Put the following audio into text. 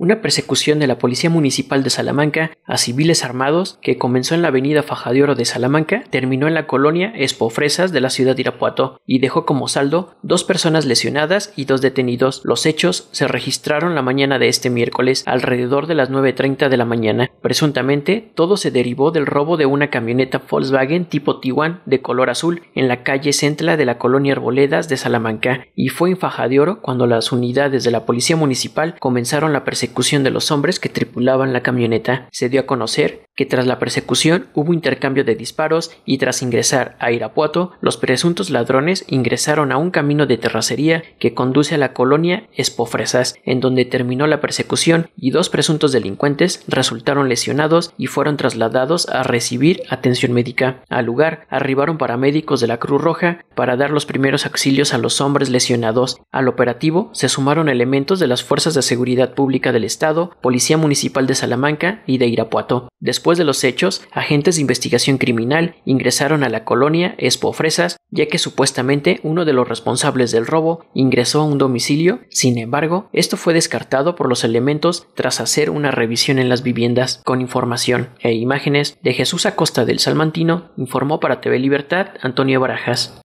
una persecución de la Policía Municipal de Salamanca a civiles armados que comenzó en la avenida Faja de Salamanca, terminó en la colonia Espofresas de la ciudad de Irapuato y dejó como saldo dos personas lesionadas y dos detenidos. Los hechos se registraron la mañana de este miércoles alrededor de las 9.30 de la mañana. Presuntamente, todo se derivó del robo de una camioneta Volkswagen tipo Tiguan de color azul en la calle Central de la colonia Arboledas de Salamanca y fue en Oro cuando las unidades de la Policía Municipal comenzaron la persecución persecución de los hombres que tripulaban la camioneta se dio a conocer que tras la persecución hubo intercambio de disparos y tras ingresar a Irapuato, los presuntos ladrones ingresaron a un camino de terracería que conduce a la colonia Espofresas, en donde terminó la persecución y dos presuntos delincuentes resultaron lesionados y fueron trasladados a recibir atención médica. Al lugar arribaron paramédicos de la Cruz Roja para dar los primeros auxilios a los hombres lesionados. Al operativo se sumaron elementos de las fuerzas de seguridad pública del Estado, Policía Municipal de Salamanca y de Irapuato. Después Después de los hechos, agentes de investigación criminal ingresaron a la colonia Fresas, ya que supuestamente uno de los responsables del robo ingresó a un domicilio, sin embargo, esto fue descartado por los elementos tras hacer una revisión en las viviendas con información e imágenes de Jesús Acosta del Salmantino, informó para TV Libertad Antonio Barajas.